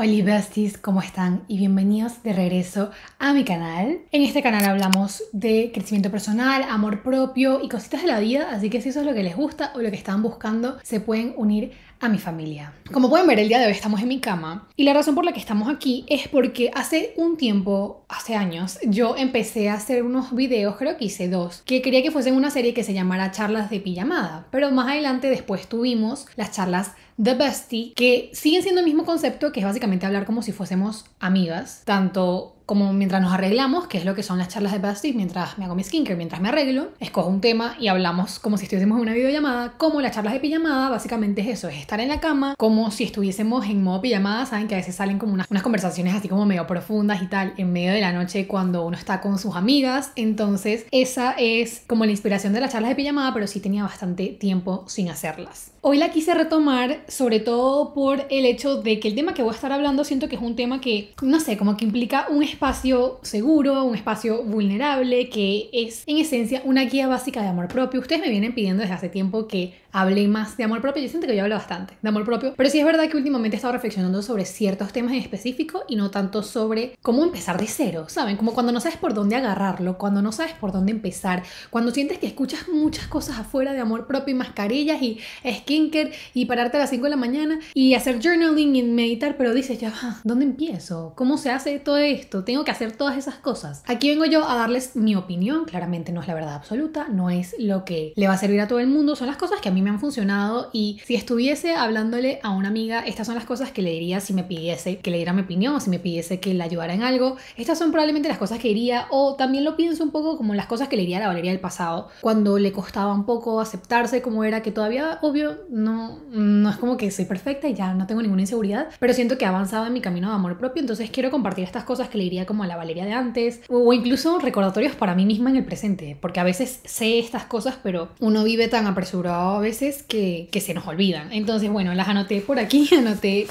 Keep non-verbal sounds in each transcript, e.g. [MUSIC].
Hola besties, ¿cómo están? Y bienvenidos de regreso a mi canal. En este canal hablamos de crecimiento personal, amor propio y cositas de la vida, así que si eso es lo que les gusta o lo que están buscando, se pueden unir a mi familia. Como pueden ver, el día de hoy estamos en mi cama y la razón por la que estamos aquí es porque hace un tiempo, hace años, yo empecé a hacer unos videos, creo que hice dos, que quería que fuesen una serie que se llamara Charlas de Pijamada, pero más adelante después tuvimos las charlas The Bestie, que siguen siendo el mismo concepto, que es básicamente hablar como si fuésemos amigas, tanto como mientras nos arreglamos, que es lo que son las charlas de pastis, mientras me hago mi skincare, mientras me arreglo, escojo un tema y hablamos como si estuviésemos en una videollamada, como las charlas de pijamada, básicamente es eso, es estar en la cama, como si estuviésemos en modo pijamada, saben que a veces salen como unas, unas conversaciones así como medio profundas y tal, en medio de la noche cuando uno está con sus amigas, entonces esa es como la inspiración de las charlas de pijamada, pero sí tenía bastante tiempo sin hacerlas. Hoy la quise retomar sobre todo por el hecho de que el tema que voy a estar hablando siento que es un tema que, no sé, como que implica un espacio espacio seguro, un espacio vulnerable, que es en esencia una guía básica de amor propio. Ustedes me vienen pidiendo desde hace tiempo que hablé más de amor propio. Yo siento que yo hablo bastante de amor propio, pero sí es verdad que últimamente he estado reflexionando sobre ciertos temas en específico y no tanto sobre cómo empezar de cero, ¿saben? Como cuando no sabes por dónde agarrarlo, cuando no sabes por dónde empezar, cuando sientes que escuchas muchas cosas afuera de amor propio y mascarillas y skincare y pararte a las 5 de la mañana y hacer journaling y meditar, pero dices, ya ¿dónde empiezo? ¿Cómo se hace todo esto? Tengo que hacer todas esas cosas. Aquí vengo yo a darles mi opinión, claramente no es la verdad absoluta, no es lo que le va a servir a todo el mundo, son las cosas que a mí han funcionado y si estuviese hablándole a una amiga, estas son las cosas que le diría si me pidiese que le diera mi opinión o si me pidiese que la ayudara en algo, estas son probablemente las cosas que diría o también lo pienso un poco como las cosas que le diría a la Valeria del pasado, cuando le costaba un poco aceptarse como era, que todavía, obvio, no, no es como que soy perfecta y ya no tengo ninguna inseguridad, pero siento que he avanzado en mi camino de amor propio, entonces quiero compartir estas cosas que le diría como a la Valeria de antes o incluso recordatorios para mí misma en el presente, porque a veces sé estas cosas, pero uno vive tan apresurado veces que, se nos olvidan. Entonces, bueno, las anoté por aquí, [LAUGHS] anoté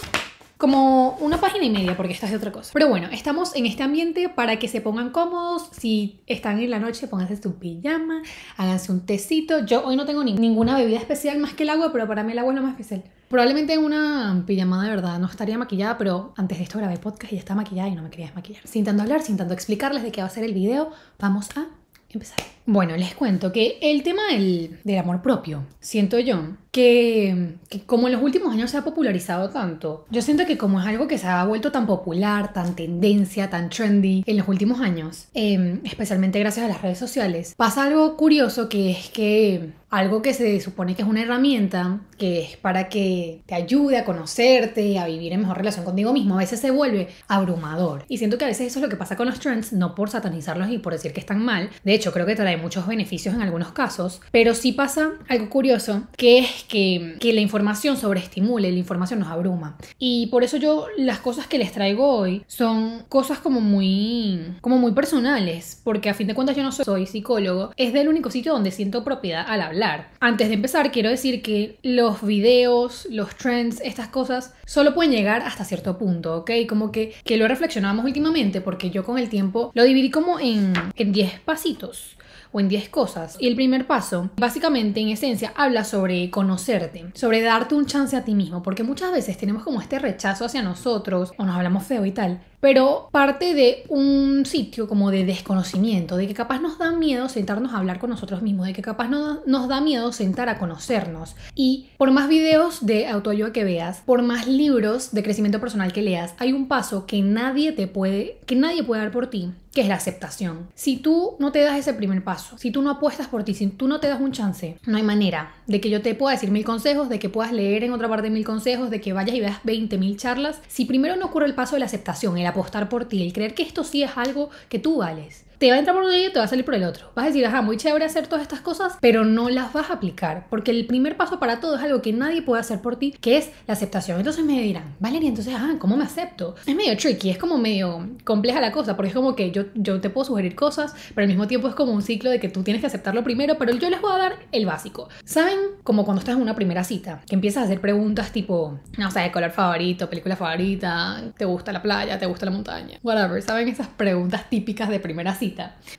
como una página y media, porque esta es de otra cosa. Pero bueno, estamos en este ambiente para que se pongan cómodos. Si están en la noche, pónganse su pijama, háganse un tecito. Yo hoy no tengo ninguna bebida especial más que el agua, pero para mí el agua es lo más especial. Probablemente una pijamada de verdad no estaría maquillada, pero antes de esto grabé podcast y ya estaba maquillada y no me quería desmaquillar. Sin tanto hablar, sin tanto explicarles de qué va a ser el video, vamos a empezar. Bueno, les cuento que el tema del, amor propio, siento yo, que, como en los últimos años se ha popularizado tanto, yo siento que como es algo que se ha vuelto tan popular, tan tendencia, tan trendy en los últimos años, em, especialmente gracias a las redes sociales, pasa algo curioso que es que algo que se supone que es una herramienta, que es para que te ayude a conocerte, a vivir en mejor relación contigo mismo, a veces se vuelve abrumador. Y siento que a veces eso es lo que pasa con los trends, no por satanizarlos y por decir que están mal. De hecho, creo que trae muchos beneficios en algunos casos, pero sí pasa algo curioso, que es que, que la información sobreestimule, la información nos abruma. Y por eso yo las cosas que les traigo hoy son cosas como muy, como muy personales, porque a fin de cuentas yo no soy psicólogo, es del único sitio donde siento propiedad al hablar. Antes de empezar, quiero decir que los videos, los trends, estas cosas, solo pueden llegar hasta cierto punto, ¿ok? Como que, que lo reflexionamos últimamente, porque yo con el tiempo lo dividí como en 10 pasitos o en 10 cosas. Y el primer paso, básicamente en esencia, habla sobre conocerte, sobre darte un chance a ti mismo, porque muchas veces tenemos como este rechazo hacia nosotros o nos hablamos feo y tal pero parte de un sitio como de desconocimiento, de que capaz nos da miedo sentarnos a hablar con nosotros mismos, de que capaz no, nos da miedo sentar a conocernos. Y por más videos de autoayuda que veas, por más libros de crecimiento personal que leas, hay un paso que nadie te puede, que nadie puede dar por ti, que es la aceptación. Si tú no te das ese primer paso, si tú no apuestas por ti, si tú no te das un chance, no hay manera de que yo te pueda decir mil consejos, de que puedas leer en otra parte mil consejos, de que vayas y veas 20 mil charlas, si primero no ocurre el paso de la aceptación, apostar por ti, el creer que esto sí es algo que tú vales te va a entrar por un día y te va a salir por el otro. Vas a decir, ajá, muy chévere hacer todas estas cosas, pero no las vas a aplicar, porque el primer paso para todo es algo que nadie puede hacer por ti, que es la aceptación. Entonces me dirán, Valeria, entonces, ajá, ¿cómo me acepto? Es medio tricky, es como medio compleja la cosa, porque es como que yo, yo te puedo sugerir cosas, pero al mismo tiempo es como un ciclo de que tú tienes que aceptarlo primero, pero yo les voy a dar el básico. ¿Saben? Como cuando estás en una primera cita, que empiezas a hacer preguntas tipo, no sé, de color favorito, película favorita, te gusta la playa, te gusta la montaña, whatever. ¿Saben esas preguntas típicas de primera cita?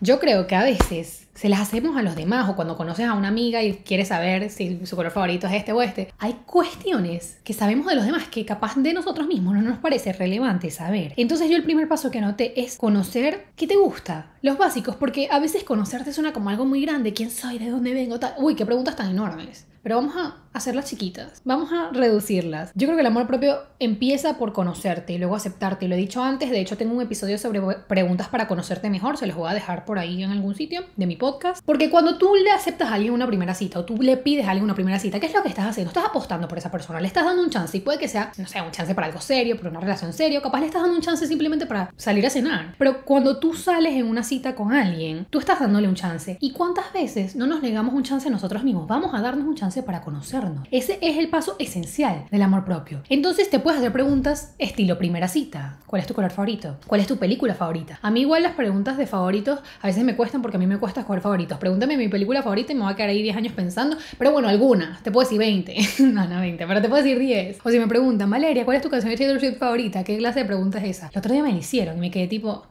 Yo creo que a veces se las hacemos a los demás o cuando conoces a una amiga y quieres saber si su color favorito es este o este. Hay cuestiones que sabemos de los demás que capaz de nosotros mismos no nos parece relevante saber. Entonces yo el primer paso que anoté es conocer qué te gusta, los básicos, porque a veces conocerte suena como algo muy grande, quién soy, de dónde vengo, tal. Uy, qué preguntas tan enormes. Pero vamos a hacerlas chiquitas, vamos a reducirlas. Yo creo que el amor propio empieza por conocerte y luego aceptarte. Lo he dicho antes, de hecho tengo un episodio sobre preguntas para conocerte mejor, se los voy a dejar por ahí en algún sitio de mi podcast porque cuando tú le aceptas a alguien una primera cita o tú le pides a alguien una primera cita, ¿qué es lo que estás haciendo? Estás apostando por esa persona, le estás dando un chance y puede que sea, no sé, un chance para algo serio, para una relación serio capaz le estás dando un chance simplemente para salir a cenar. Pero cuando tú sales en una cita con alguien, tú estás dándole un chance. ¿Y cuántas veces no nos negamos un chance a nosotros mismos? Vamos a darnos un chance para conocernos. Ese es el paso esencial del amor propio. Entonces te puedes hacer preguntas estilo primera cita. ¿Cuál es tu color favorito? ¿Cuál es tu película favorita? A mí igual las preguntas de favoritos a veces me cuestan porque a mí me cuesta favoritos. Pregúntame mi película favorita y me voy a quedar ahí 10 años pensando. Pero bueno, alguna. Te puedo decir 20. [LAUGHS] no, no 20, pero te puedo decir 10. O si me preguntan, Valeria, ¿cuál es tu canción de Taylor favorita? ¿Qué clase de pregunta es esa? El otro día me la hicieron y me quedé tipo,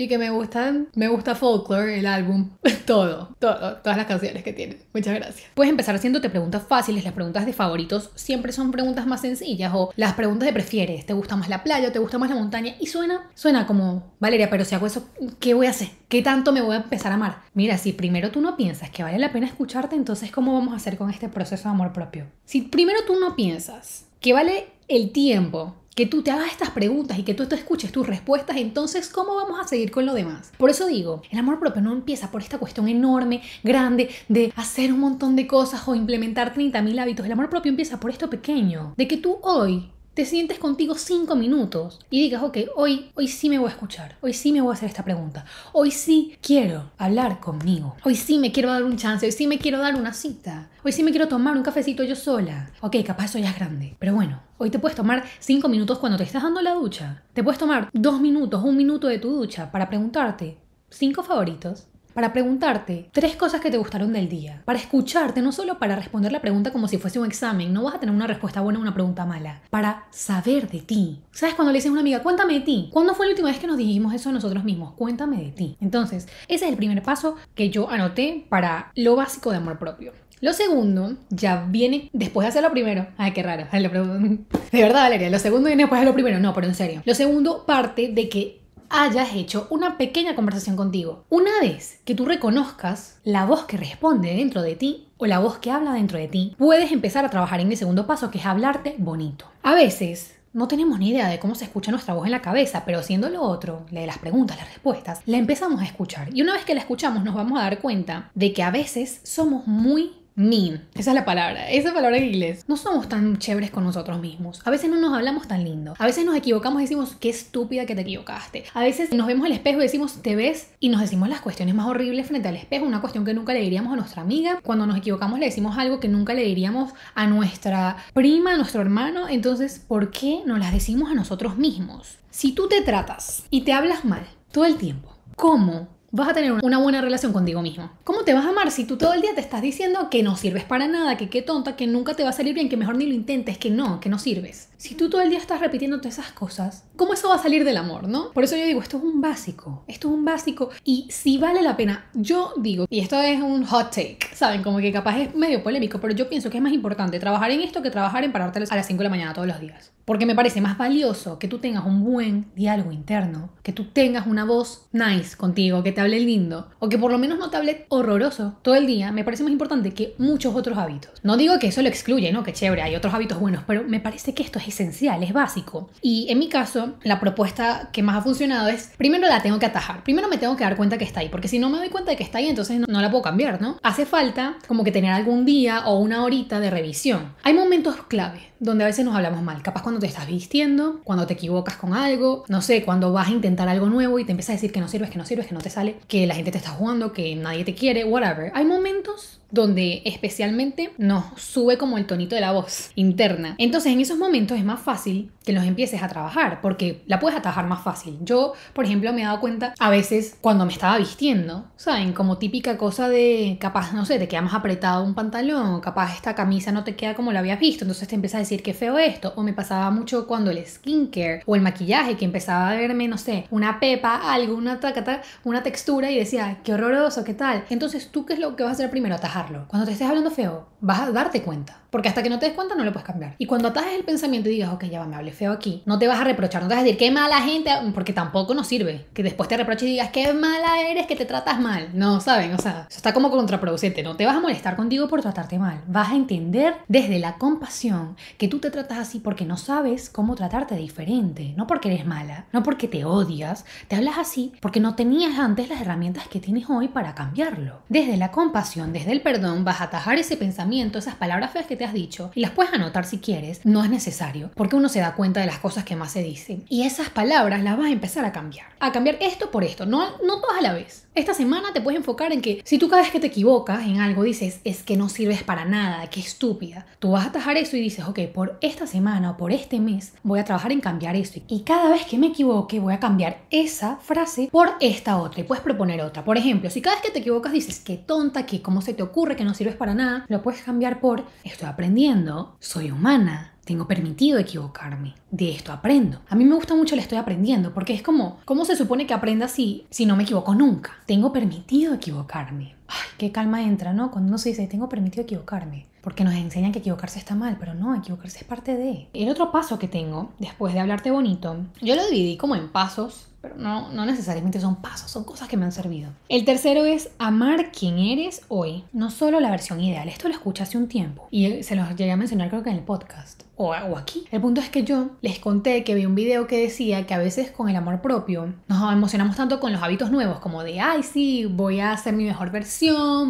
y que me gustan, me gusta Folklore, el álbum, [LAUGHS] todo, todo, todas las canciones que tiene. Muchas gracias. Puedes empezar haciéndote preguntas fáciles, las preguntas de favoritos siempre son preguntas más sencillas o las preguntas de prefieres, ¿te gusta más la playa o te gusta más la montaña? Y suena, suena como, Valeria, pero si hago eso, ¿qué voy a hacer? ¿Qué tanto me voy a empezar a amar? Mira, si primero tú no piensas que vale la pena escucharte, entonces ¿cómo vamos a hacer con este proceso de amor propio? Si primero tú no piensas que vale el tiempo que tú te hagas estas preguntas y que tú escuches tus respuestas, entonces, ¿cómo vamos a seguir con lo demás? Por eso digo, el amor propio no empieza por esta cuestión enorme, grande, de hacer un montón de cosas o implementar 30.000 hábitos. El amor propio empieza por esto pequeño, de que tú hoy te sientes contigo cinco minutos y digas, ok, hoy, hoy sí me voy a escuchar, hoy sí me voy a hacer esta pregunta, hoy sí quiero hablar conmigo, hoy sí me quiero dar un chance, hoy sí me quiero dar una cita, hoy sí me quiero tomar un cafecito yo sola. Ok, capaz eso ya es grande, pero bueno, Hoy te puedes tomar cinco minutos cuando te estás dando la ducha. Te puedes tomar dos minutos, un minuto de tu ducha para preguntarte cinco favoritos, para preguntarte tres cosas que te gustaron del día, para escucharte, no solo para responder la pregunta como si fuese un examen, no vas a tener una respuesta buena o una pregunta mala, para saber de ti. ¿Sabes cuando le dices a una amiga, cuéntame de ti? ¿Cuándo fue la última vez que nos dijimos eso nosotros mismos? Cuéntame de ti. Entonces, ese es el primer paso que yo anoté para lo básico de amor propio. Lo segundo ya viene después de hacer lo primero. Ay, qué raro. [LAUGHS] De verdad, Valeria, lo segundo viene después de lo primero. No, pero en serio. Lo segundo parte de que hayas hecho una pequeña conversación contigo. Una vez que tú reconozcas la voz que responde dentro de ti o la voz que habla dentro de ti, puedes empezar a trabajar en el segundo paso, que es hablarte bonito. A veces no tenemos ni idea de cómo se escucha nuestra voz en la cabeza, pero siendo lo otro, la de las preguntas, las respuestas, la empezamos a escuchar. Y una vez que la escuchamos nos vamos a dar cuenta de que a veces somos muy Mean. Esa es la palabra. Esa palabra en inglés. No somos tan chéveres con nosotros mismos. A veces no nos hablamos tan lindo. A veces nos equivocamos y decimos, qué estúpida que te equivocaste. A veces nos vemos al espejo y decimos, te ves y nos decimos las cuestiones más horribles frente al espejo. Una cuestión que nunca le diríamos a nuestra amiga. Cuando nos equivocamos le decimos algo que nunca le diríamos a nuestra prima, a nuestro hermano. Entonces, ¿por qué no las decimos a nosotros mismos? Si tú te tratas y te hablas mal todo el tiempo, ¿cómo vas a tener una buena relación contigo mismo. ¿Cómo te vas a amar si tú todo el día te estás diciendo que no sirves para nada, que qué tonta, que nunca te va a salir bien, que mejor ni lo intentes, que no, que no sirves? Si tú todo el día estás repitiéndote esas cosas, ¿cómo eso va a salir del amor, no? Por eso yo digo, esto es un básico, esto es un básico y si vale la pena, yo digo, y esto es un hot take, saben, como que capaz es medio polémico, pero yo pienso que es más importante trabajar en esto que trabajar en pararte a las 5 de la mañana todos los días. Porque me parece más valioso que tú tengas un buen diálogo interno, que tú tengas una voz nice contigo, que te lindo o que por lo menos no te horroroso todo el día, me parece más importante que muchos otros hábitos. No digo que eso lo excluye, ¿no? Que chévere, hay otros hábitos buenos, pero me parece que esto es esencial, es básico. Y en mi caso, la propuesta que más ha funcionado es, primero la tengo que atajar, primero me tengo que dar cuenta que está ahí, porque si no me doy cuenta de que está ahí, entonces no, la puedo cambiar, ¿no? Hace falta como que tener algún día o una horita de revisión. Hay momentos clave donde a veces nos hablamos mal, capaz cuando te estás vistiendo, cuando te equivocas con algo, no sé, cuando vas a intentar algo nuevo y te empiezas a decir que no sirves, que no sirves, que no te sale que la gente te está jugando, que nadie te quiere, whatever. Hay momentos donde especialmente nos sube como el tonito de la voz interna. Entonces en esos momentos es más fácil que los empieces a trabajar, porque la puedes atajar más fácil. Yo, por ejemplo, me he dado cuenta a veces cuando me estaba vistiendo, ¿saben? Como típica cosa de capaz, no sé, te queda más apretado un pantalón, capaz esta camisa no te queda como la habías visto, entonces te empieza a decir qué feo esto, o me pasaba mucho cuando el skincare o el maquillaje que empezaba a verme, no sé, una pepa, algo, tacata, una textura y decía, qué horroroso, qué tal. Entonces, ¿tú qué es lo que vas a hacer primero? Atajarlo. Cuando te estés hablando feo, vas a darte cuenta porque hasta que no te des cuenta no lo puedes cambiar. Y cuando atajes el pensamiento y digas, ok, ya va, me hablé feo aquí, no te vas a reprochar, no te vas a decir, qué mala gente, porque tampoco nos sirve. Que después te reproches y digas, qué mala eres, que te tratas mal. No, ¿saben? O sea, eso está como contraproducente. No te vas a molestar contigo por tratarte mal. Vas a entender desde la compasión que tú te tratas así porque no sabes cómo tratarte diferente. No porque eres mala, no porque te odias. Te hablas así porque no tenías antes las herramientas que tienes hoy para cambiarlo. Desde la compasión, desde el perdón, vas a atajar ese pensamiento, esas palabras feas que te has dicho y las puedes anotar si quieres, no es necesario, porque uno se da cuenta de las cosas que más se dicen. Y esas palabras las vas a empezar a cambiar. A cambiar esto por esto, no, no todas a la vez esta semana te puedes enfocar en que si tú cada vez que te equivocas en algo dices es que no sirves para nada, que estúpida, tú vas a atajar eso y dices, ok, por esta semana o por este mes voy a trabajar en cambiar esto. Y cada vez que me equivoque voy a cambiar esa frase por esta otra y puedes proponer otra. Por ejemplo, si cada vez que te equivocas dices, qué tonta, que cómo se te ocurre, que no sirves para nada, lo puedes cambiar por, estoy aprendiendo, soy humana, tengo permitido equivocarme. De esto aprendo. A mí me gusta mucho le estoy aprendiendo porque es como, ¿cómo se supone que aprenda si, si no me equivoco nunca? Tengo permitido equivocarme ay, qué calma entra, ¿no? Cuando uno se dice, tengo permitido equivocarme. Porque nos enseñan que equivocarse está mal, pero no, equivocarse es parte de. El otro paso que tengo, después de hablarte bonito, yo lo dividí como en pasos, pero no, no necesariamente son pasos, son cosas que me han servido. El tercero es amar quien eres hoy, no solo la versión ideal. Esto lo escuché hace un tiempo y se los llegué a mencionar creo que en el podcast o, o aquí. El punto es que yo les conté que vi un video que decía que a veces con el amor propio nos emocionamos tanto con los hábitos nuevos, como de, ay, sí, voy a ser mi mejor versión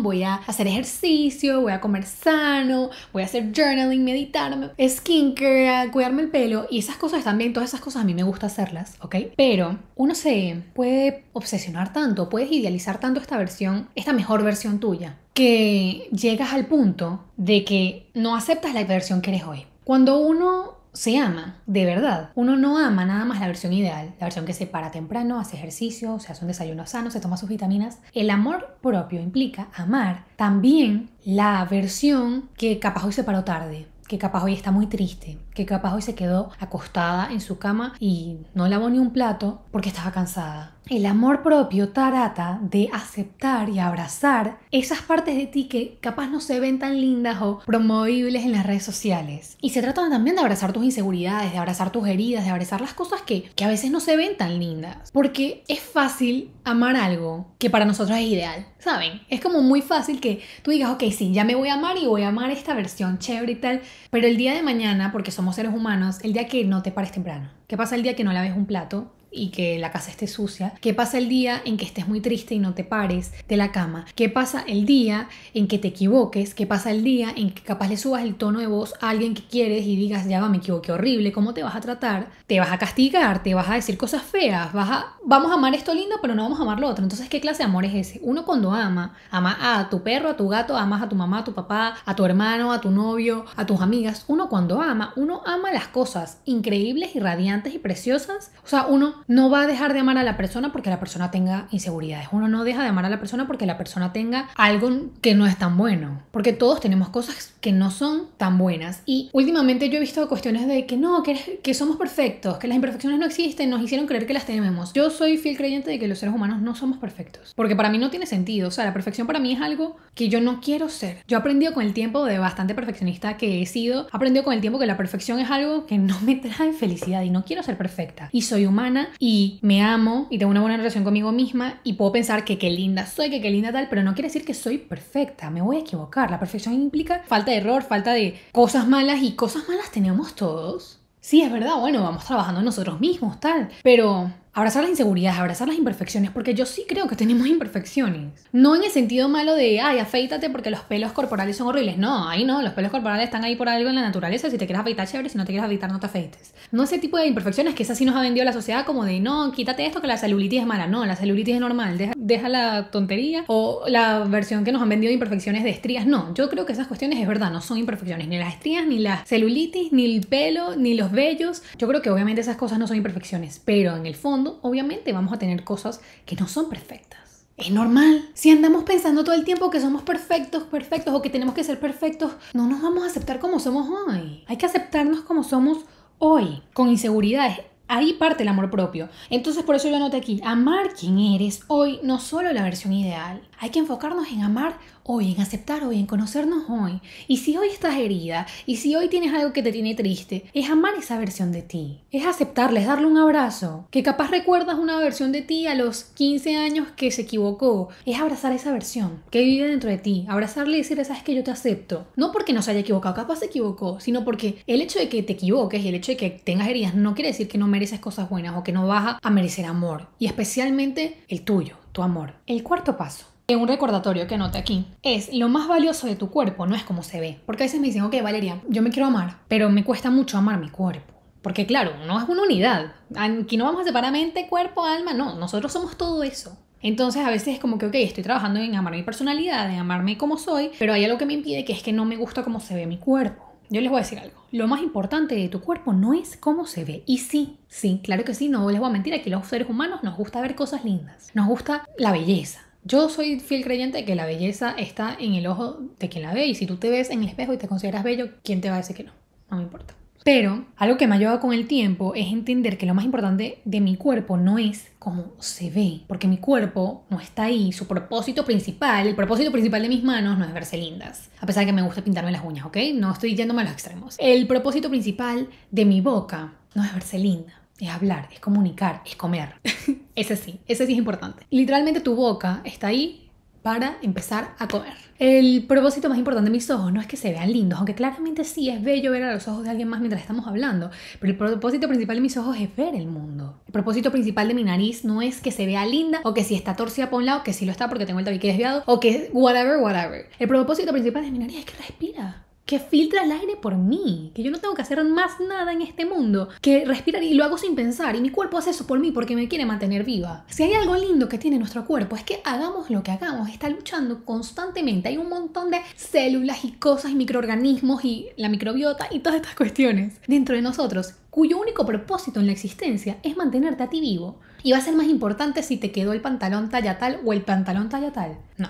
voy a hacer ejercicio, voy a comer sano, voy a hacer journaling, meditarme, skincare, cuidarme el pelo y esas cosas también, todas esas cosas a mí me gusta hacerlas, ¿ok? Pero uno se puede obsesionar tanto, puedes idealizar tanto esta versión, esta mejor versión tuya, que llegas al punto de que no aceptas la versión que eres hoy. Cuando uno se ama, de verdad. Uno no ama nada más la versión ideal, la versión que se para temprano, hace ejercicio, se hace un desayuno sano, se toma sus vitaminas. El amor propio implica amar también la versión que capaz hoy se paró tarde, que capaz hoy está muy triste, que capaz hoy se quedó acostada en su cama y no lavó ni un plato porque estaba cansada el amor propio trata de aceptar y abrazar esas partes de ti que capaz no se ven tan lindas o promovibles en las redes sociales. Y se trata también de abrazar tus inseguridades, de abrazar tus heridas, de abrazar las cosas que, a veces no se ven tan lindas. Porque es fácil amar algo que para nosotros es ideal. ¿Saben? Es como muy fácil que tú digas, ok, sí, ya me voy a amar y voy a amar esta versión chévere y tal, pero el día de mañana, porque somos seres humanos, el día que no te pares temprano, ¿qué pasa el día que no laves un plato? y que la casa esté sucia, ¿Qué pasa el día en que estés muy triste y no te pares de la cama, ¿Qué pasa el día en que te equivoques, ¿Qué pasa el día en que capaz le subas el tono de voz a alguien que quieres y digas, ya va, me equivoqué horrible, ¿cómo te vas a tratar? Te vas a castigar, te vas a decir cosas feas, vas a, vamos a amar esto lindo, pero no vamos a amar lo otro. Entonces, ¿qué clase de amor es ese? Uno cuando ama, ama a tu perro, a tu gato, amas a tu mamá, a tu papá, a tu hermano, a tu novio, a tus amigas. Uno cuando ama, uno ama las cosas increíbles y radiantes y preciosas. O sea, uno no va a dejar de amar a la persona porque la persona tenga inseguridades. Uno no deja de amar a la persona porque la persona tenga algo que no es tan bueno. Porque todos tenemos cosas que no son tan buenas. Y últimamente yo he visto cuestiones de que no, que, que somos perfectos, que las imperfecciones no existen, nos hicieron creer que las tenemos. Yo soy fiel creyente de que los seres humanos no somos perfectos. Porque para mí no tiene sentido. O sea, la perfección para mí es algo que yo no quiero ser. Yo he aprendido con el tiempo de bastante perfeccionista que he sido, he aprendido con el tiempo que la perfección es algo que no me trae felicidad y no quiero ser perfecta. Y soy humana y me amo y tengo una buena relación conmigo misma y puedo pensar que qué linda soy, que qué linda tal, pero no quiere decir que soy perfecta, me voy a equivocar. La perfección implica falta de error, falta de cosas malas y cosas malas tenemos todos. Sí, es verdad, bueno, vamos trabajando nosotros mismos, tal, pero abrazar las inseguridades, abrazar las imperfecciones, porque yo sí creo que tenemos imperfecciones. No en el sentido malo de, ay, afeítate porque los pelos corporales son horribles. No, ahí no, los pelos corporales están ahí por algo en la naturaleza. Si te quieres afeitar, chévere, si no te quieres afeitar, no te afeites. No ese tipo de imperfecciones que esa sí nos ha vendido la sociedad como de, no, quítate esto que la celulitis es mala. No, la celulitis es normal, deja, la tontería. O la versión que nos han vendido de imperfecciones de estrías. No, yo creo que esas cuestiones es verdad, no son imperfecciones. Ni las estrías, ni la celulitis, ni el pelo, ni los vellos. Yo creo que obviamente esas cosas no son imperfecciones, pero en el fondo obviamente vamos a tener cosas que no son perfectas. Es normal. Si andamos pensando todo el tiempo que somos perfectos, perfectos o que tenemos que ser perfectos, no nos vamos a aceptar como somos hoy. Hay que aceptarnos como somos hoy, con inseguridades. Ahí parte el amor propio. Entonces por eso yo anoto aquí, amar quien eres hoy no solo la versión ideal, hay que enfocarnos en amar hoy, en aceptar hoy, en conocernos hoy. Y si hoy estás herida, y si hoy tienes algo que te tiene triste, es amar esa versión de ti. Es aceptarle, es darle un abrazo. Que capaz recuerdas una versión de ti a los 15 años que se equivocó. Es abrazar esa versión que vive dentro de ti. Abrazarle y decirle, sabes que yo te acepto. No porque no se haya equivocado, capaz se equivocó, sino porque el hecho de que te equivoques y el hecho de que tengas heridas no quiere decir que no mereces cosas buenas o que no vas a merecer amor. Y especialmente el tuyo, tu amor. El cuarto paso un recordatorio que anote aquí es lo más valioso de tu cuerpo no es como se ve. Porque a veces me dicen, ok, Valeria, yo me quiero amar, pero me cuesta mucho amar mi cuerpo. Porque claro, no es una unidad. Aquí no vamos a separar mente, cuerpo, alma, no. Nosotros somos todo eso. Entonces a veces es como que, ok, estoy trabajando en amar mi personalidad, en amarme como soy, pero hay algo que me impide que es que no me gusta cómo se ve mi cuerpo. Yo les voy a decir algo. Lo más importante de tu cuerpo no es cómo se ve. Y sí, sí, claro que sí, no les voy a mentir, aquí los seres humanos nos gusta ver cosas lindas. Nos gusta la belleza. Yo soy fiel creyente de que la belleza está en el ojo de quien la ve y si tú te ves en el espejo y te consideras bello, ¿quién te va a decir que no? No me importa. Pero algo que me ha llevado con el tiempo es entender que lo más importante de mi cuerpo no es cómo se ve, porque mi cuerpo no está ahí. Su propósito principal, el propósito principal de mis manos no es verse lindas, a pesar de que me gusta pintarme las uñas, ¿ok? No estoy yéndome a los extremos. El propósito principal de mi boca no es verse linda es hablar, es comunicar, es comer. [LAUGHS] ese sí, ese sí es importante. Literalmente tu boca está ahí para empezar a comer. El propósito más importante de mis ojos no es que se vean lindos, aunque claramente sí es bello ver a los ojos de alguien más mientras estamos hablando, pero el propósito principal de mis ojos es ver el mundo. El propósito principal de mi nariz no es que se vea linda o que si está torcida por un lado, que si lo está porque tengo el tabique desviado o que whatever, whatever. El propósito principal de mi nariz es que respira que filtra el aire por mí, que yo no tengo que hacer más nada en este mundo, que respirar y lo hago sin pensar y mi cuerpo hace eso por mí porque me quiere mantener viva. Si hay algo lindo que tiene nuestro cuerpo es que hagamos lo que hagamos, está luchando constantemente, hay un montón de células y cosas y microorganismos y la microbiota y todas estas cuestiones dentro de nosotros cuyo único propósito en la existencia es mantenerte a ti vivo. Y va a ser más importante si te quedó el pantalón talla tal o el pantalón talla tal. No,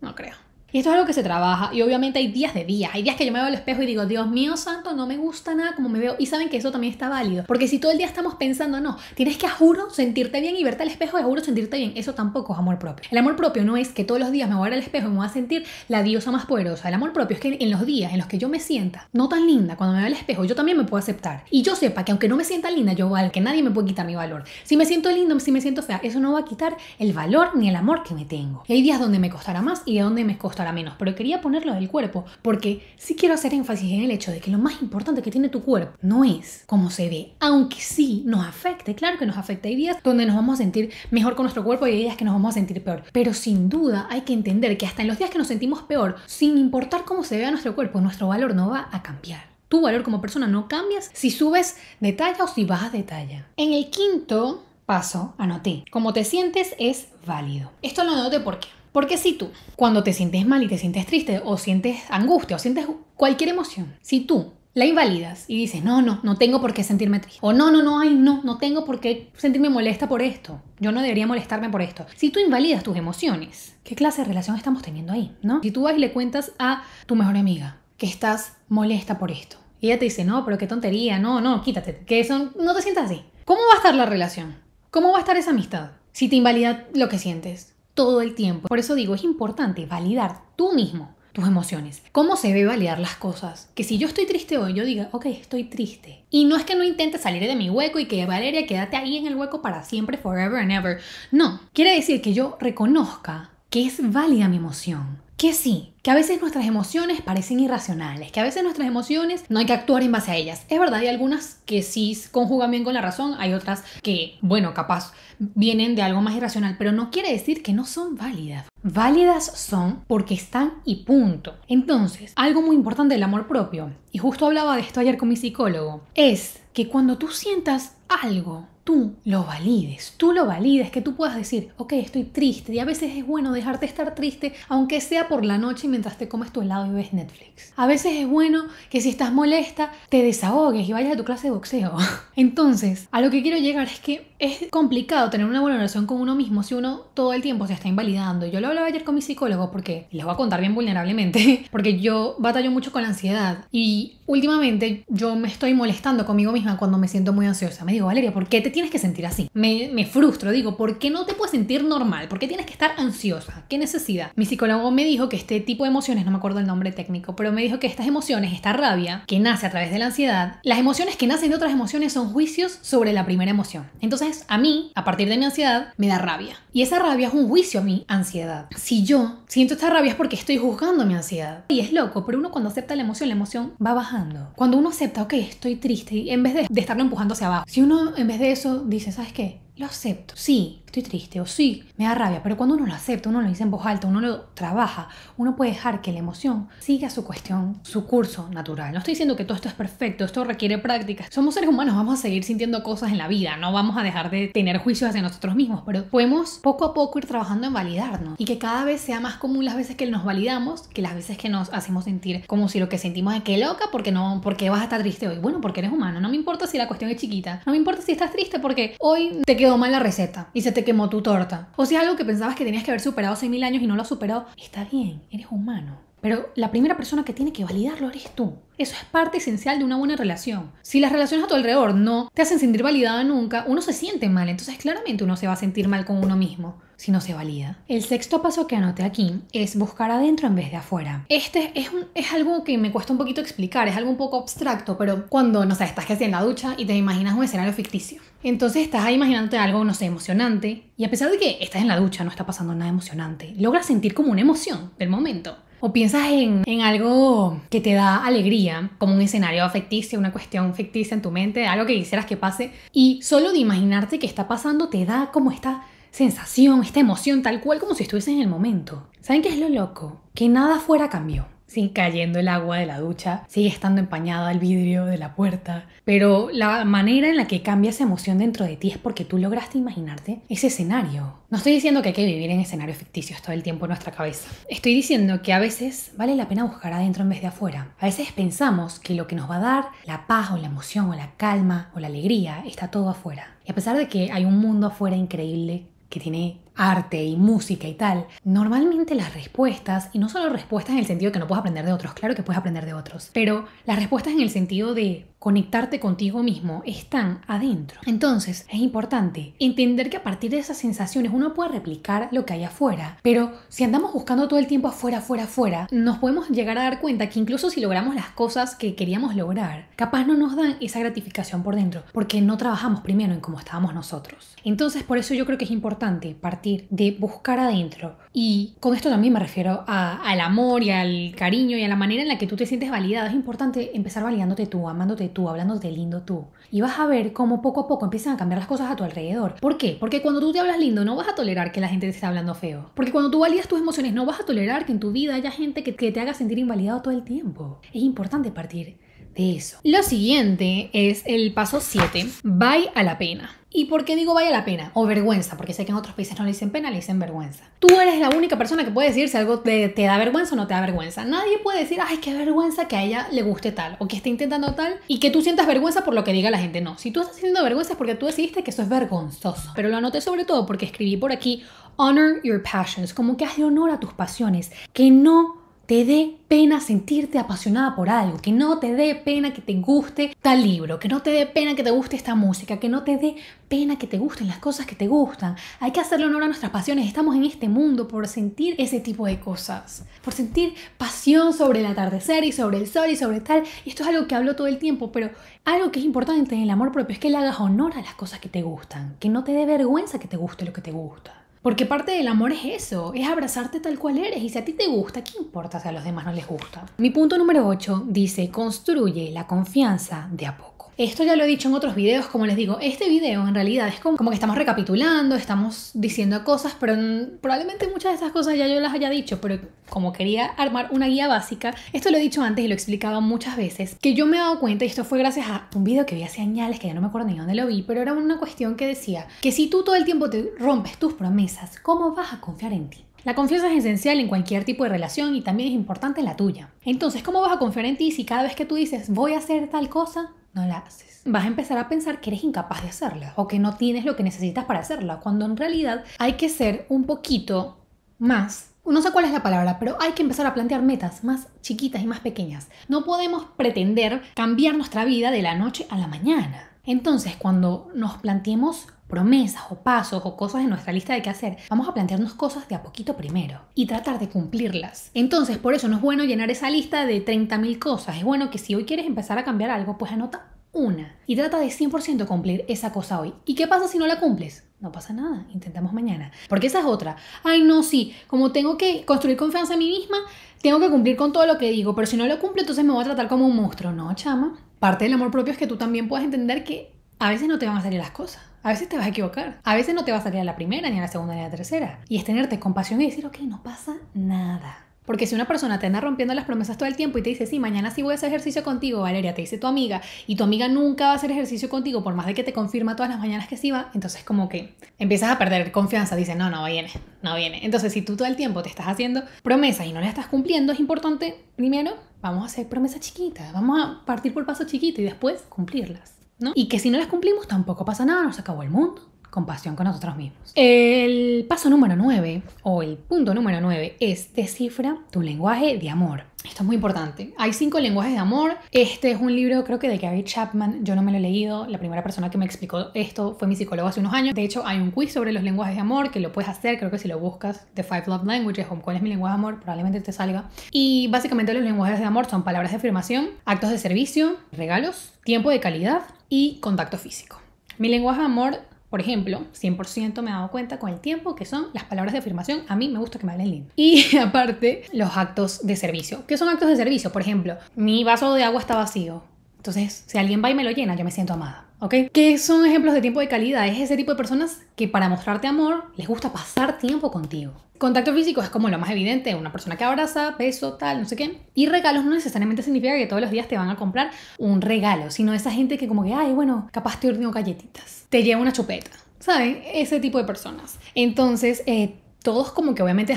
no creo. Y esto es algo que se trabaja y obviamente hay días de días, hay días que yo me veo al espejo y digo, Dios mío santo, no me gusta nada como me veo y saben que eso también está válido, porque si todo el día estamos pensando, no, tienes que a juro sentirte bien y verte al espejo y a juro sentirte bien, eso tampoco es amor propio. El amor propio no es que todos los días me voy a ver al espejo y me voy a sentir la diosa más poderosa, el amor propio es que en los días en los que yo me sienta no tan linda, cuando me veo al espejo, yo también me puedo aceptar y yo sepa que aunque no me sienta linda, yo valgo, que nadie me puede quitar mi valor. Si me siento linda, si me siento fea, eso no va a quitar el valor ni el amor que me tengo. Y hay días donde me costará más y de donde me costará para menos, pero quería ponerlo del cuerpo porque sí quiero hacer énfasis en el hecho de que lo más importante que tiene tu cuerpo no es cómo se ve, aunque sí nos afecte, claro que nos afecta. Hay días donde nos vamos a sentir mejor con nuestro cuerpo y hay días que nos vamos a sentir peor, pero sin duda hay que entender que hasta en los días que nos sentimos peor, sin importar cómo se vea nuestro cuerpo, nuestro valor no va a cambiar tu valor como persona no cambias si subes de talla o si bajas de talla. En el quinto paso, anoté, como te sientes es válido. Esto lo anoté porque porque si tú, cuando te sientes mal y te sientes triste o sientes angustia o sientes cualquier emoción, si tú la invalidas y dices, no, no, no tengo por qué sentirme triste. O no, no, no, ay, no, no tengo por qué sentirme molesta por esto. Yo no debería molestarme por esto. Si tú invalidas tus emociones, ¿qué clase de relación estamos teniendo ahí? ¿No? Si tú vas y le cuentas a tu mejor amiga que estás molesta por esto. Y ella te dice, no, pero qué tontería, no, no, quítate, que eso, no te sientas así. ¿Cómo va a estar la relación? ¿Cómo va a estar esa amistad? Si te invalida lo que sientes todo el tiempo. Por eso digo, es importante validar tú mismo tus emociones. ¿Cómo se ve validar las cosas? Que si yo estoy triste hoy, yo diga, ok, estoy triste. Y no es que no intente salir de mi hueco y que Valeria, quédate ahí en el hueco para siempre, forever and ever. No, quiere decir que yo reconozca que es válida mi emoción que sí, que a veces nuestras emociones parecen irracionales, que a veces nuestras emociones no hay que actuar en base a ellas. Es verdad, hay algunas que sí conjugan bien con la razón, hay otras que, bueno, capaz vienen de algo más irracional, pero no quiere decir que no son válidas. Válidas son porque están y punto. Entonces, algo muy importante del amor propio, y justo hablaba de esto ayer con mi psicólogo, es que cuando tú sientas algo, tú lo valides, tú lo valides, que tú puedas decir, ok, estoy triste y a veces es bueno dejarte estar triste, aunque sea por la noche mientras te comes tu helado y ves Netflix. A veces es bueno que si estás molesta, te desahogues y vayas a tu clase de boxeo. [LAUGHS] Entonces, a lo que quiero llegar es que es complicado tener una buena relación con uno mismo si uno todo el tiempo se está invalidando. Yo lo hablaba ayer con mi psicólogo porque, les voy a contar bien vulnerablemente, [LAUGHS] porque yo batallo mucho con la ansiedad y últimamente yo me estoy molestando conmigo misma cuando me siento muy ansiosa. Me digo, Valeria, ¿por qué te tienes que sentir así? Me, frustro, digo, ¿por qué no te puedes sentir normal? ¿Por qué tienes que estar ansiosa? ¿Qué necesidad? Mi psicólogo me dijo que este tipo de emociones, no me acuerdo el nombre técnico, pero me dijo que estas emociones, esta rabia que nace a través de la ansiedad, las emociones que nacen de otras emociones son juicios sobre la primera emoción. Entonces, a mí, a partir de mi ansiedad, me da rabia. Y esa rabia es un juicio a mi ansiedad. Si yo siento esta rabia es porque estoy juzgando mi ansiedad. Y es loco, pero uno cuando acepta la emoción, la emoción va bajando. Cuando uno acepta, ok, estoy triste, y en vez de, de estarlo empujando hacia abajo, si uno en vez de eso eso dice, ¿sabes qué? lo acepto. Sí, estoy triste o sí, me da rabia, pero cuando uno lo acepta, uno lo dice en voz alta, uno lo trabaja, uno puede dejar que la emoción siga su cuestión, su curso natural. No estoy diciendo que todo esto es perfecto, esto requiere práctica. Somos seres humanos, vamos a seguir sintiendo cosas en la vida, no vamos a dejar de tener juicios hacia nosotros mismos, pero podemos poco a poco ir trabajando en validarnos y que cada vez sea más común las veces que nos validamos que las veces que nos hacemos sentir como si lo que sentimos es que loca, porque no, porque vas a estar triste hoy. Bueno, porque eres humano, no me importa si la cuestión es chiquita, no me importa si estás triste porque hoy te quedo toma la receta y se te quemó tu torta. O si es algo que pensabas que tenías que haber superado hace mil años y no lo has superado, está bien, eres humano. Pero la primera persona que tiene que validarlo eres tú. Eso es parte esencial de una buena relación. Si las relaciones a tu alrededor no te hacen sentir validada nunca, uno se siente mal. Entonces claramente uno se va a sentir mal con uno mismo si no se valida. El sexto paso que anoté aquí es buscar adentro en vez de afuera. Este es, algo que me cuesta un poquito explicar, es algo un poco abstracto, pero cuando, no sé, estás casi en la ducha y te imaginas un escenario ficticio. Entonces estás ahí imaginándote algo, no sé, emocionante. Y a pesar de que estás en la ducha, no está pasando nada emocionante, logras sentir como una emoción del momento. O piensas en, en, algo que te da alegría, como un escenario ficticio, una cuestión ficticia en tu mente, algo que quisieras que pase. Y solo de imaginarte que está pasando te da como esta sensación, esta emoción tal cual como si estuviese en el momento. ¿Saben qué es lo loco? Que nada fuera cambió. Sin cayendo el agua de la ducha, sigue estando empañada el vidrio de la puerta, pero la manera en la que cambia esa emoción dentro de ti es porque tú lograste imaginarte ese escenario. No estoy diciendo que hay que vivir en escenarios ficticios todo el tiempo en nuestra cabeza. Estoy diciendo que a veces vale la pena buscar adentro en vez de afuera. A veces pensamos que lo que nos va a dar la paz o la emoción o la calma o la alegría está todo afuera. Y a pesar de que hay un mundo afuera increíble que tiene arte y música y tal, normalmente las respuestas, y no solo respuestas en el sentido de que no puedes aprender de otros, claro que puedes aprender de otros, pero las respuestas en el sentido de conectarte contigo mismo están adentro. Entonces es importante entender que a partir de esas sensaciones uno puede replicar lo que hay afuera, pero si andamos buscando todo el tiempo afuera, afuera, afuera, nos podemos llegar a dar cuenta que incluso si logramos las cosas que queríamos lograr, capaz no nos dan esa gratificación por dentro, porque no trabajamos primero en cómo estábamos nosotros. Entonces por eso yo creo que es importante partir de buscar adentro y con esto también me refiero al amor y al cariño y a la manera en la que tú te sientes validado. Es importante empezar validándote tú, amándote tú, hablándote de lindo tú. Y vas a ver cómo poco a poco empiezan a cambiar las cosas a tu alrededor. ¿Por qué? Porque cuando tú te hablas lindo no vas a tolerar que la gente te está hablando feo. Porque cuando tú validas tus emociones no vas a tolerar que en tu vida haya gente que, que te haga sentir invalidado todo el tiempo. Es importante partir de eso. Lo siguiente es el paso 7, vaya a la pena. ¿Y por qué digo vaya la pena? O vergüenza, porque sé que en otros países no le dicen pena, le dicen vergüenza. Tú eres la única persona que puede decir si algo te, da vergüenza o no te da vergüenza. Nadie puede decir, ay, qué vergüenza que a ella le guste tal o que esté intentando tal y que tú sientas vergüenza por lo que diga la gente. No, si tú estás sintiendo vergüenza es porque tú decidiste que eso es vergonzoso. Pero lo anoté sobre todo porque escribí por aquí, honor your passions, como que haz honor a tus pasiones, que no te dé pena sentirte apasionada por algo, que no te dé pena que te guste tal libro, que no te dé pena que te guste esta música, que no te dé pena que te gusten las cosas que te gustan. Hay que hacerle honor a nuestras pasiones. Estamos en este mundo por sentir ese tipo de cosas, por sentir pasión sobre el atardecer y sobre el sol y sobre tal. Y esto es algo que hablo todo el tiempo, pero algo que es importante en el amor propio es que le hagas honor a las cosas que te gustan, que no te dé vergüenza que te guste lo que te gusta. Porque parte del amor es eso, es abrazarte tal cual eres. Y si a ti te gusta, ¿qué importa si a los demás no les gusta? Mi punto número 8 dice, construye la confianza de apoyo. Esto ya lo he dicho en otros videos, como les digo, este video en realidad es como, que estamos recapitulando, estamos diciendo cosas, pero probablemente muchas de estas cosas ya yo las haya dicho, pero como quería armar una guía básica, esto lo he dicho antes y lo he explicado muchas veces, que yo me he dado cuenta, y esto fue gracias a un video que vi hace años, que ya no me acuerdo ni dónde lo vi, pero era una cuestión que decía que si tú todo el tiempo te rompes tus promesas, ¿cómo vas a confiar en ti? La confianza es esencial en cualquier tipo de relación y también es importante la tuya. Entonces, ¿cómo vas a confiar en ti si cada vez que tú dices voy a hacer tal cosa, no la haces. Vas a empezar a pensar que eres incapaz de hacerla o que no tienes lo que necesitas para hacerla, cuando en realidad hay que ser un poquito más no sé cuál es la palabra, pero hay que empezar a plantear metas más chiquitas y más pequeñas. No podemos pretender cambiar nuestra vida de la noche a la mañana. Entonces, cuando nos planteemos promesas o pasos o cosas en nuestra lista de qué hacer, vamos a plantearnos cosas de a poquito primero y tratar de cumplirlas. Entonces, por eso no es bueno llenar esa lista de 30.000 cosas. Es bueno que si hoy quieres empezar a cambiar algo, pues anota una y trata de 100% cumplir esa cosa hoy. ¿Y qué pasa si no la cumples? No pasa nada, intentamos mañana. Porque esa es otra. Ay, no, sí, como tengo que construir confianza en mí misma, tengo que cumplir con todo lo que digo, pero si no lo cumplo, entonces me voy a tratar como un monstruo. No, chama. Parte del amor propio es que tú también puedas entender que a veces no te van a salir las cosas. A veces te vas a equivocar. A veces no te va a salir a la primera, ni a la segunda, ni a la tercera. Y es tenerte compasión y decir, ok, no pasa nada. Porque si una persona te anda rompiendo las promesas todo el tiempo y te dice, sí, mañana sí voy a hacer ejercicio contigo, Valeria, te dice tu amiga, y tu amiga nunca va a hacer ejercicio contigo, por más de que te confirma todas las mañanas que sí va, entonces como que empiezas a perder confianza, dice, no, no viene, no viene. Entonces si tú todo el tiempo te estás haciendo promesas y no las estás cumpliendo, es importante, primero, vamos a hacer promesas chiquitas, vamos a partir por pasos chiquitos y después cumplirlas. Y que si no las cumplimos tampoco pasa nada, nos acabó el mundo. Compasión con nosotros mismos. El paso número 9 o el punto número 9 es descifra tu lenguaje de amor. Esto es muy importante. Hay cinco lenguajes de amor. Este es un libro, creo que de Gary Chapman. Yo no me lo he leído. La primera persona que me explicó esto fue mi psicólogo hace unos años. De hecho, hay un quiz sobre los lenguajes de amor que lo puedes hacer. Creo que si lo buscas, The Five Love Languages o cuál es mi lenguaje de amor, probablemente te salga. Y básicamente los lenguajes de amor son palabras de afirmación, actos de servicio, regalos, tiempo de calidad, y contacto físico. Mi lenguaje de amor, por ejemplo, 100% me he dado cuenta con el tiempo que son las palabras de afirmación. A mí me gusta que me hablen lindo. Y [LAUGHS] aparte, los actos de servicio. ¿Qué son actos de servicio? Por ejemplo, mi vaso de agua está vacío. Entonces, si alguien va y me lo llena, yo me siento amada. ¿Ok? ¿Qué son ejemplos de tiempo de calidad? Es ese tipo de personas que para mostrarte amor les gusta pasar tiempo contigo. Contacto físico es como lo más evidente, una persona que abraza, beso, tal, no sé qué. Y regalos no necesariamente significa que todos los días te van a comprar un regalo, sino esa gente que como que, ay, bueno, capaz te ordeno galletitas, te lleva una chupeta, ¿saben? Ese tipo de personas. Entonces, eh, todos como que obviamente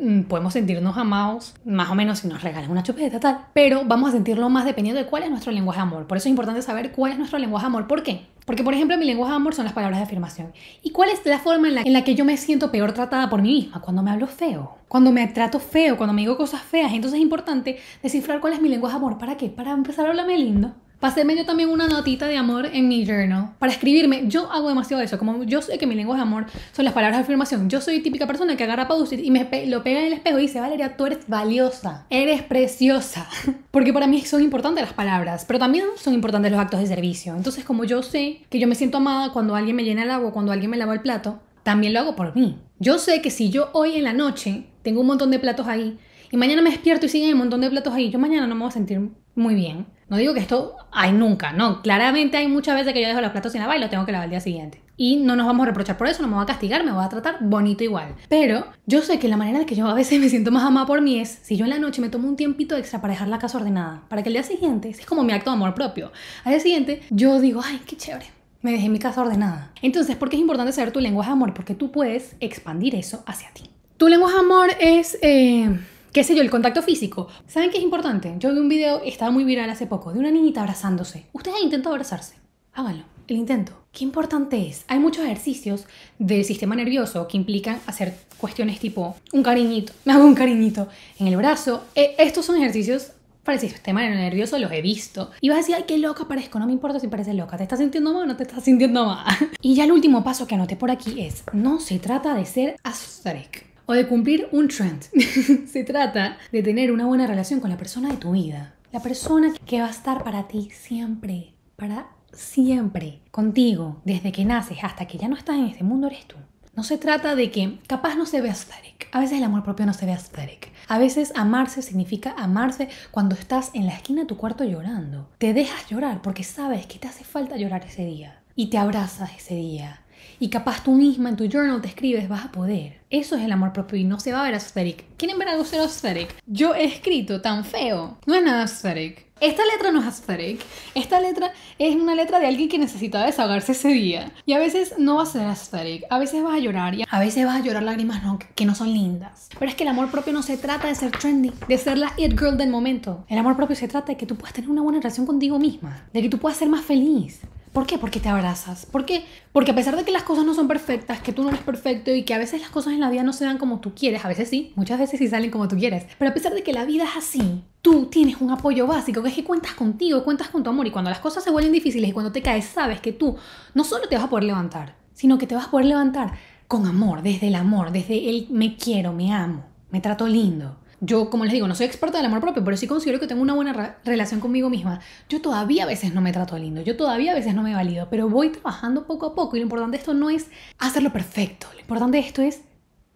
mm, podemos sentirnos amados, más o menos si nos regalan una chupeta tal, pero vamos a sentirlo más dependiendo de cuál es nuestro lenguaje de amor. Por eso es importante saber cuál es nuestro lenguaje de amor. ¿Por qué? Porque, por ejemplo, mi lenguaje de amor son las palabras de afirmación. ¿Y cuál es la forma en la, en la que yo me siento peor tratada por mí misma? Cuando me hablo feo, cuando me trato feo, cuando me digo cosas feas. Entonces es importante descifrar cuál es mi lenguaje de amor. ¿Para qué? Para empezar a hablarme lindo Paséme yo también una notita de amor en mi journal para escribirme. Yo hago demasiado eso. Como yo sé que mi lengua de amor son las palabras de afirmación. Yo soy típica persona que agarra post y me lo pega en el espejo y dice, Valeria, tú eres valiosa. Eres preciosa. [LAUGHS] Porque para mí son importantes las palabras, pero también son importantes los actos de servicio. Entonces, como yo sé que yo me siento amada cuando alguien me llena el agua, cuando alguien me lava el plato, también lo hago por mí. Yo sé que si yo hoy en la noche tengo un montón de platos ahí y mañana me despierto y siguen un montón de platos ahí, yo mañana no me voy a sentir muy bien. No digo que esto hay nunca, no. Claramente hay muchas veces que yo dejo los platos sin lavar y los tengo que lavar el día siguiente. Y no nos vamos a reprochar por eso, no me va a castigar, me voy a tratar bonito igual. Pero yo sé que la manera la que yo a veces [LAUGHS] me siento más amada por mí es si yo en la noche me tomo un tiempito extra para dejar la casa ordenada, para que el día siguiente, es como mi acto de amor propio, al día siguiente yo digo, ay, qué chévere, me dejé mi casa ordenada. Entonces, ¿por qué es importante saber tu lenguaje de amor? Porque tú puedes expandir eso hacia ti. Tu lenguaje de amor es... Eh, qué sé yo, el contacto físico. ¿Saben qué es importante? Yo vi un video, estaba muy viral hace poco, de una niñita abrazándose. Ustedes han intentado abrazarse. Háganlo. El intento. Qué importante es. Hay muchos ejercicios del sistema nervioso que implican hacer cuestiones tipo un cariñito, [LAUGHS] me hago un cariñito en el brazo. E, estos son ejercicios para el sistema nervioso, los he visto. Y vas a decir, ay, qué loca parezco, no me importa si pareces loca, ¿te estás sintiendo mal o no te estás sintiendo mal? [LAUGHS] y ya el último paso que anoté por aquí es, no se trata de ser asustareca o de cumplir un trend. [LAUGHS] Se trata de tener una buena relación con la persona de tu vida. La persona que va a estar para ti siempre, para siempre, contigo, desde que naces hasta que ya no estás en este mundo, eres tú. No se trata de que capaz no se vea aesthetic. A veces el amor propio no se ve aesthetic. A veces amarse significa amarse cuando estás en la esquina de tu cuarto llorando. Te dejas llorar porque sabes que te hace falta llorar ese día. Y te abrazas ese día y capaz tú misma en tu journal te escribes, vas a poder. Eso es el amor propio y no se va a ver aesthetic. ¿Quieren ver algo ser aesthetic? Yo he escrito tan feo. No es nada aesthetic. Esta letra no es aesthetic. Esta letra es una letra de alguien que necesitaba desahogarse ese día. Y a veces no va a ser aesthetic. A veces vas a llorar y a veces vas a llorar lágrimas que no son lindas. Pero es que el amor propio no se trata de ser trendy, de ser la it girl del momento. El amor propio se trata de que tú puedas tener una buena relación contigo misma, de que tú puedas ser más feliz, ¿Por qué? Porque te abrazas. ¿Por qué? Porque a pesar de que las cosas no son perfectas, que tú no eres perfecto y que a veces las cosas en la vida no se dan como tú quieres, a veces sí, muchas veces sí salen como tú quieres, pero a pesar de que la vida es así, tú tienes un apoyo básico, que es que cuentas contigo, cuentas con tu amor y cuando las cosas se vuelven difíciles y cuando te caes, sabes que tú no solo te vas a poder levantar, sino que te vas a poder levantar con amor, desde el amor, desde el me quiero, me amo, me trato lindo. Yo, como les digo, no soy experta del amor propio, pero sí considero que tengo una buena relación conmigo misma. Yo todavía a veces no me trato lindo, yo todavía a veces no me valido, pero voy trabajando poco a poco y lo importante de esto no es hacerlo perfecto, lo importante de esto es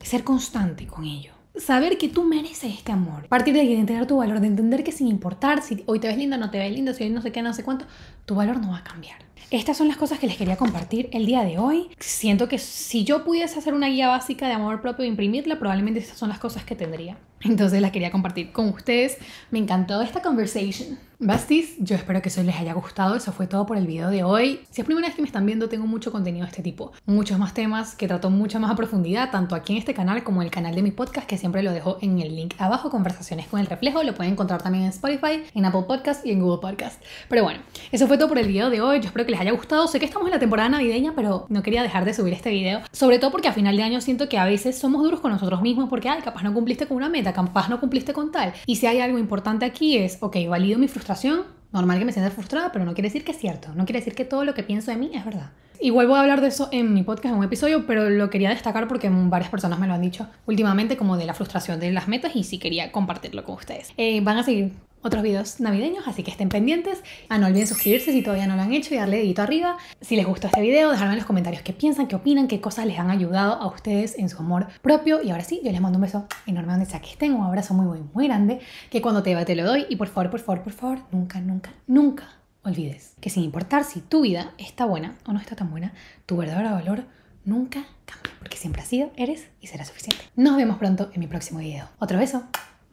ser constante con ello. Saber que tú mereces este amor. Partir de tener tu valor, de entender que sin importar si hoy te ves linda, no te ves linda, si hoy no sé qué, no sé cuánto, tu valor no va a cambiar. Estas son las cosas que les quería compartir el día de hoy. Siento que si yo pudiese hacer una guía básica de amor propio e imprimirla, probablemente estas son las cosas que tendría. Entonces las quería compartir con ustedes. Me encantó esta conversation. Bastis, yo espero que eso les haya gustado. Eso fue todo por el video de hoy. Si es primera vez que me están viendo, tengo mucho contenido de este tipo. Muchos más temas que trato mucho más a profundidad, tanto aquí en este canal como en el canal de mi podcast, que siempre lo dejo en el link abajo, Conversaciones con el Reflejo. Lo pueden encontrar también en Spotify, en Apple Podcast y en Google Podcast. Pero bueno, eso fue fue todo por el video de hoy. Yo espero que les haya gustado. Sé que estamos en la temporada navideña, pero no quería dejar de subir este video. Sobre todo porque a final de año siento que a veces somos duros con nosotros mismos porque, ay, capaz no cumpliste con una meta, capaz no cumpliste con tal. Y si hay algo importante aquí es, ok, valido mi frustración. Normal que me sienta frustrada, pero no quiere decir que es cierto. No quiere decir que todo lo que pienso de mí es verdad. Y vuelvo a hablar de eso en mi podcast, en un episodio, pero lo quería destacar porque varias personas me lo han dicho últimamente, como de la frustración de las metas, y sí quería compartirlo con ustedes. Eh, van a seguir otros videos navideños, así que estén pendientes. Ah, no olviden suscribirse si todavía no lo han hecho y darle dedito arriba. Si les gustó este video, dejarme en los comentarios qué piensan, qué opinan, qué cosas les han ayudado a ustedes en su amor propio. Y ahora sí, yo les mando un beso enorme donde sea que estén, un abrazo muy, muy, muy grande, que cuando te va te lo doy. Y por favor, por favor, por favor, nunca, nunca, nunca olvides que sin importar si tu vida está buena o no está tan buena, tu verdadero valor nunca cambia, porque siempre has sido, eres y será suficiente. Nos vemos pronto en mi próximo video. Otro beso.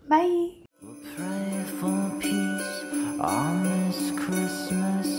Bye. Pray for peace on this Christmas